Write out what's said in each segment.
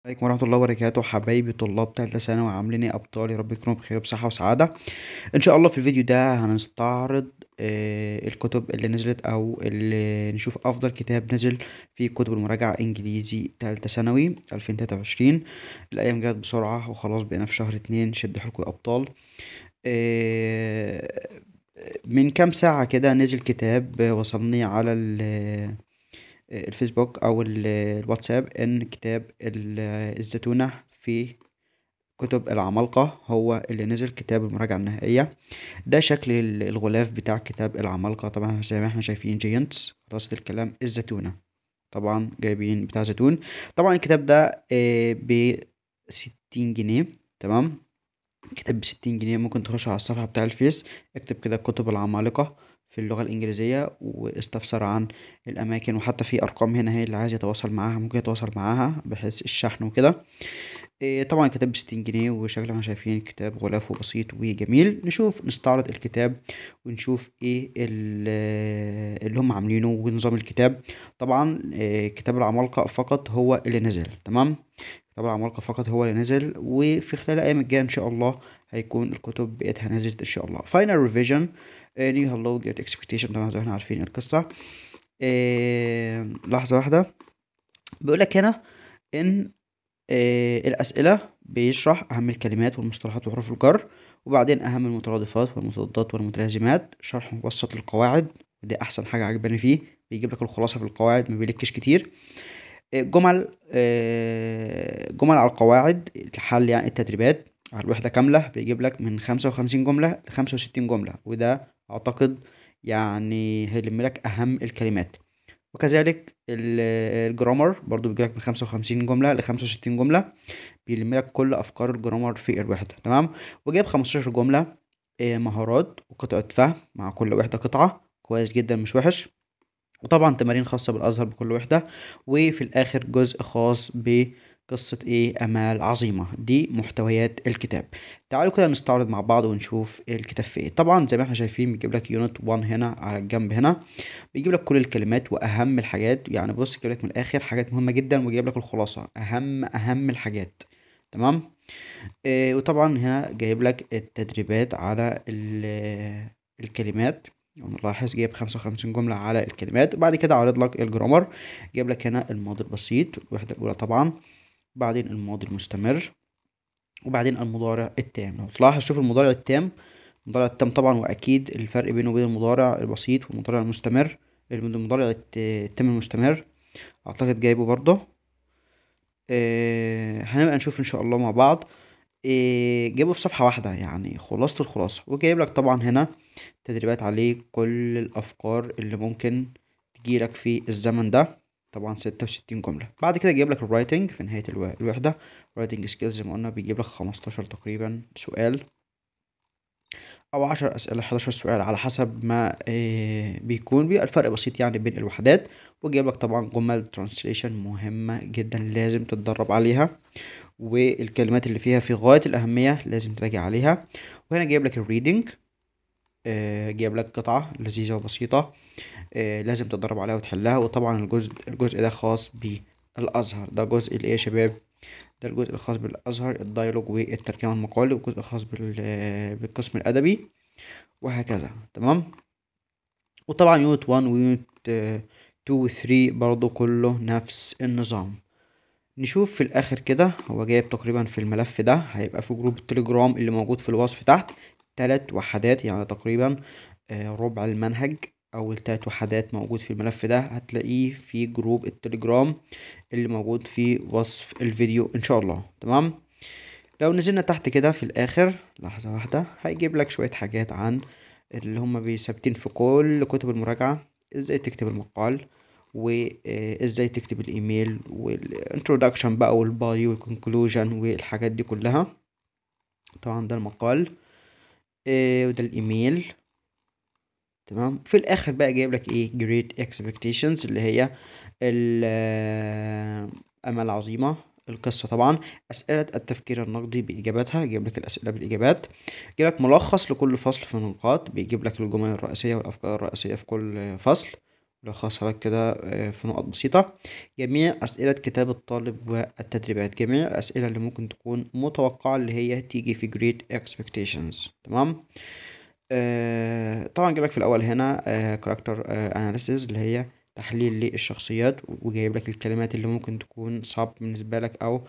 السلام عليكم ورحمة الله وبركاته حبايبي طلاب تالتة ثانوي عاملين ايه ابطال يا رب تكونوا بخير وبصحة وسعادة ان شاء الله في الفيديو ده هنستعرض آه الكتب اللي نزلت او اللي نشوف افضل كتاب نزل في كتب المراجعة انجليزي تالتة ثانوي 2023 الايام جت بسرعة وخلاص بقينا في شهر اتنين شد حيلكوا الابطال ابطال آه من كام ساعة كده نزل كتاب وصلني على ال الفيسبوك او الواتساب ان كتاب الزتونة في كتب العمالقة هو اللي نزل كتاب المراجعة النهائية ده شكل الغلاف بتاع كتاب العمالقة طبعا زي ما احنا شايفين جينتس خلاصة الكلام الزتونة طبعا جايبين بتاع زيتون طبعا الكتاب ده آه، بستين جنيه تمام كتاب بستين جنيه ممكن تخش على الصفحة بتاع الفيس اكتب كده كتب العمالقة في اللغة الإنجليزية واستفسر عن الأماكن وحتى في أرقام هنا هي اللي عايز يتواصل معاها ممكن يتواصل معاها بحيث الشحن وكده إيه، طبعا الكتاب بستين جنيه وشكل ما شايفين الكتاب غلافه بسيط وجميل نشوف نستعرض الكتاب ونشوف ايه اللي هم عاملينه ونظام الكتاب طبعا إيه، كتاب العمالقة فقط هو اللي نزل تمام طبعا عمالقة فقط هو اللي نزل وفي خلال الأيام الجاية إن شاء الله هيكون الكتب بقيتها نزلت إن شاء الله فاينل ريفيجن نيو هالو جيت اكسبكتيشن طبعا زي ما احنا عارفين القصة إيه لحظة واحدة بيقول لك هنا إن إيه الأسئلة بيشرح أهم الكلمات والمصطلحات وحروف الجر وبعدين أهم المترادفات والمتضادات والمتلازمات شرح مبسط للقواعد دي أحسن حاجة عجباني فيه بيجيب لك الخلاصة في القواعد ما بيلكش كتير إيه، جمل إيه، جمل على القواعد الحل يعني التدريبات على الوحدة كاملة بيجيب لك من خمسة وخمسين جملة لخمسة وستين جملة وده أعتقد يعني هيلم لك أهم الكلمات وكذلك الجرامر برضو لك من خمسة وخمسين جملة لخمسة وستين جملة بيلم لك كل أفكار الجرامر في الوحدة تمام وجايب خمستاشر جملة إيه، مهارات وقطعة فهم مع كل وحدة قطعة كويس جدا مش وحش وطبعا تمارين خاصة بالأزهر بكل وحدة وفي الآخر جزء خاص ب قصة ايه امال عظيمة دي محتويات الكتاب تعالوا كده نستعرض مع بعض ونشوف الكتاب في ايه طبعا زي ما احنا شايفين بيجيب لك يونت 1 هنا على الجنب هنا بيجيب لك كل الكلمات واهم الحاجات يعني بص بيجيب لك من الاخر حاجات مهمة جدا وبيجيب لك الخلاصة اهم اهم الحاجات تمام إيه وطبعا هنا جايب لك التدريبات على الكلمات نلاحظ جايب خمسة وخمسين جملة على الكلمات بعد كده عرض لك الجرامر جايب لك هنا الماضي البسيط الوحدة الأولى طبعا بعدين الماضي المستمر وبعدين المضارع التام لو تلاحظ شوف المضارع التام المضارع التام طبعا وأكيد الفرق بينه وبين المضارع البسيط والمضارع المستمر المضارع التام المستمر أعتقد جايبه برضه آه، هنبقى نشوف إن شاء الله مع بعض إيه جايبه في صفحة واحدة يعني خلاصة الخلاصة وجايب لك طبعا هنا تدريبات عليه كل الأفكار اللي ممكن تجيلك في الزمن ده طبعا ستة وستين جملة بعد كده جايب لك الرايتنج في نهاية الوحدة رايتنج سكيلز زي ما قلنا بيجيب لك خمستاشر تقريبا سؤال او 10 اسئله 11 سؤال على حسب ما آه، بيكون بيبقى الفرق بسيط يعني بين الوحدات وجايب لك طبعا جمل ترانسليشن مهمه جدا لازم تتدرب عليها والكلمات اللي فيها في غايه الاهميه لازم تراجع عليها وهنا جايب لك الريدنج آه، جايب لك قطعه لذيذه وبسيطه آه، لازم تتدرب عليها وتحلها وطبعا الجزء الجزء ده خاص بالازهر ده جزء الايه يا شباب ده الجزء الخاص بالازهر الديالوج والترجمه المقالي والجزء الخاص بالقسم الادبي وهكذا تمام وطبعا يونت 1 ويونت 2 و 3 برضو كله نفس النظام نشوف في الاخر كده هو جايب تقريبا في الملف ده هيبقى في جروب التليجرام اللي موجود في الوصف تحت تلات وحدات يعني تقريبا آه، ربع المنهج اول تلات وحدات موجود في الملف ده هتلاقيه في جروب التليجرام اللي موجود في وصف الفيديو ان شاء الله تمام لو نزلنا تحت كده في الاخر لحظة واحدة هيجيب لك شوية حاجات عن اللي هما بيثبتين في كل كتب المراجعة ازاي تكتب المقال وازاي تكتب الايميل والانترودكشن بقى والبادي والكونكلوجن والحاجات دي كلها طبعا ده المقال آه، وده الايميل تمام في الاخر بقى جايب لك ايه جريت اكسبكتيشنز اللي هي الامل آه، عظيمه القصه طبعا اسئله التفكير النقدي باجاباتها يجيب لك الاسئله بالاجابات يجيب لك ملخص لكل فصل في النقاط بيجيب لك الجمل الرئيسيه والافكار الرئيسيه في كل فصل ملخصها لك كده آه، في نقط بسيطة جميع أسئلة كتاب الطالب والتدريبات جميع الأسئلة اللي ممكن تكون متوقعة اللي هي تيجي في Great Expectations تمام آه، طبعا جايب لك في الاول هنا كاركتر آه، اناليسيز آه، اللي هي تحليل للشخصيات وجايب لك الكلمات اللي ممكن تكون صعب بالنسبه لك او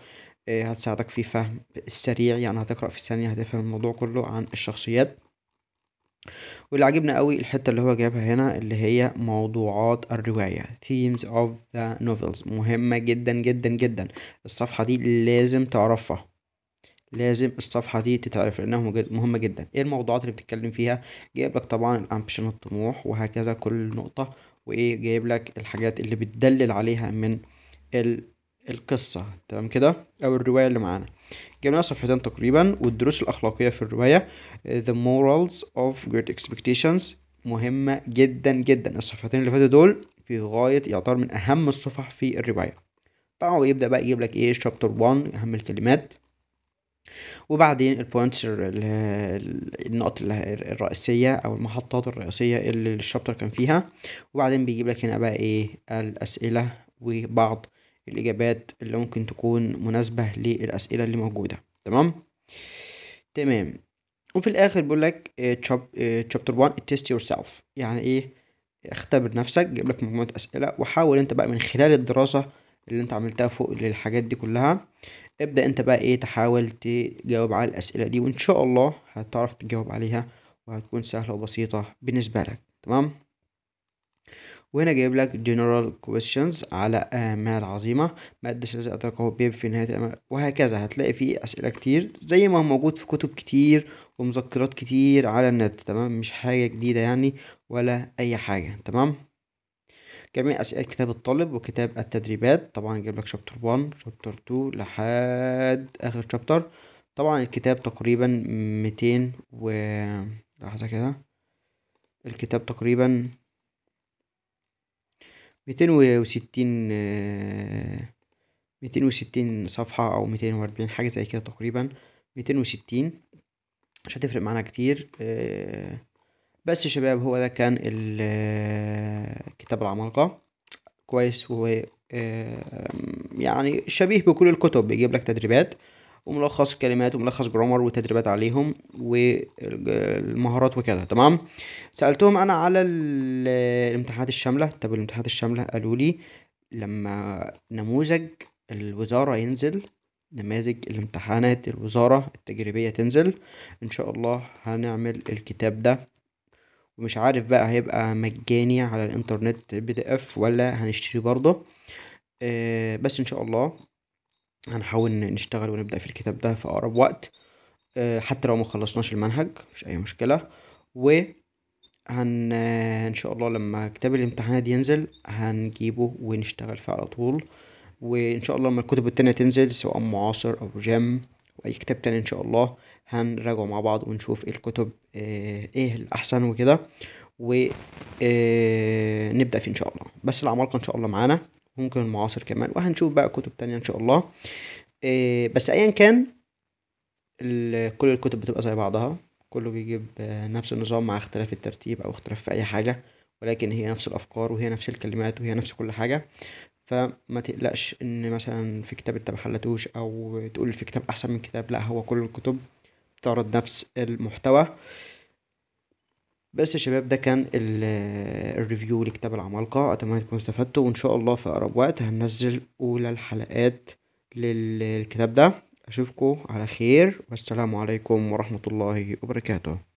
هتساعدك في فهم السريع يعني هتقرا في ثانيه هتفهم الموضوع كله عن الشخصيات واللي عجبنا قوي الحته اللي هو جايبها هنا اللي هي موضوعات الروايه themes of the novels مهمه جدا جدا جدا الصفحه دي لازم تعرفها لازم الصفحه دي تتعرف لانها مهمه جدا ايه الموضوعات اللي بتتكلم فيها جايب لك طبعا الامبشن الطموح وهكذا كل نقطه وايه جايب لك الحاجات اللي بتدلل عليها من ال القصه تمام كده او الروايه اللي معانا جبنا صفحتين تقريبا والدروس الاخلاقيه في الروايه the morals of great expectations مهمه جدا جدا الصفحتين اللي فاتوا دول في غايه يعتبر من اهم الصفح في الروايه طبعا ويبدا بقى يجيب لك ايه شابتر 1 اهم الكلمات وبعدين البوينتس النقط الرئيسية أو المحطات الرئيسية اللي الشابتر كان فيها وبعدين بيجيب لك هنا بقى إيه الأسئلة وبعض الإجابات اللي ممكن تكون مناسبة للأسئلة اللي موجودة تمام تمام وفي الآخر بيقول لك تشابتر 1 تيست سيلف يعني إيه اختبر نفسك جيب لك مجموعة أسئلة وحاول أنت بقى من خلال الدراسة اللي أنت عملتها فوق للحاجات دي كلها ابدا انت بقى ايه تحاول تجاوب على الأسئلة دي وان شاء الله هتعرف تجاوب عليها وهتكون سهلة وبسيطة بالنسبة لك تمام وهنا جايب لك general questions على آه، ما عظيمة ما الدش الذي أدركه بيب في نهاية الأمر وهكذا هتلاقي فيه أسئلة كتير زي ما هو موجود في كتب كتير ومذكرات كتير على النت تمام مش حاجة جديدة يعني ولا أي حاجة تمام جميع أسئلة كتاب الطالب وكتاب التدريبات طبعا جايب لك شابتر 1 شابتر 2 لحد آخر شابتر طبعا الكتاب تقريبا 200 و لحظة كده الكتاب تقريبا 260 260 صفحة أو 240 حاجة زي كده تقريبا 260 مش هتفرق معانا كتير آه، بس يا شباب هو ده كان ال كتاب العمالقة كويس و يعني شبيه بكل الكتب بيجيب لك تدريبات وملخص كلمات وملخص جرامر وتدريبات عليهم والمهارات وكده تمام سألتهم أنا على الامتحانات الشاملة طب الامتحانات الشاملة قالوا لي لما نموذج الوزارة ينزل نماذج الامتحانات الوزارة التجريبية تنزل إن شاء الله هنعمل الكتاب ده ومش عارف بقى هيبقى مجاني على الانترنت بي دي اف ولا هنشتري برضه آه، بس ان شاء الله هنحاول نشتغل ونبدا في الكتاب ده في اقرب وقت آه، حتى لو ما خلصناش المنهج مفيش اي مشكله و هن ان شاء الله لما كتاب الامتحانات ينزل هنجيبه ونشتغل فيه على طول وان شاء الله لما الكتب التانية تنزل سواء معاصر او جيم واي كتاب تاني ان شاء الله هنراجعه مع بعض ونشوف إيه الكتب آه، ايه الاحسن وكده ونبدا آه، فيه ان شاء الله بس العمالقه ان شاء الله معانا ممكن المعاصر كمان وهنشوف بقى كتب تانية ان شاء الله آه، بس ايا كان كل الكتب بتبقى زي بعضها كله بيجيب نفس النظام مع اختلاف الترتيب او اختلاف في اي حاجه ولكن هي نفس الافكار وهي نفس الكلمات وهي نفس كل حاجه فما تقلقش ان مثلا في كتاب انت محلتوش او تقول في كتاب احسن من كتاب لا هو كل الكتب بتعرض نفس المحتوى بس يا شباب ده كان الريفيو لكتاب العمالقة أتمنى تكونوا استفدتوا وإن شاء الله في أقرب وقت هننزل أولى الحلقات للكتاب ده أشوفكم على خير والسلام عليكم ورحمة الله وبركاته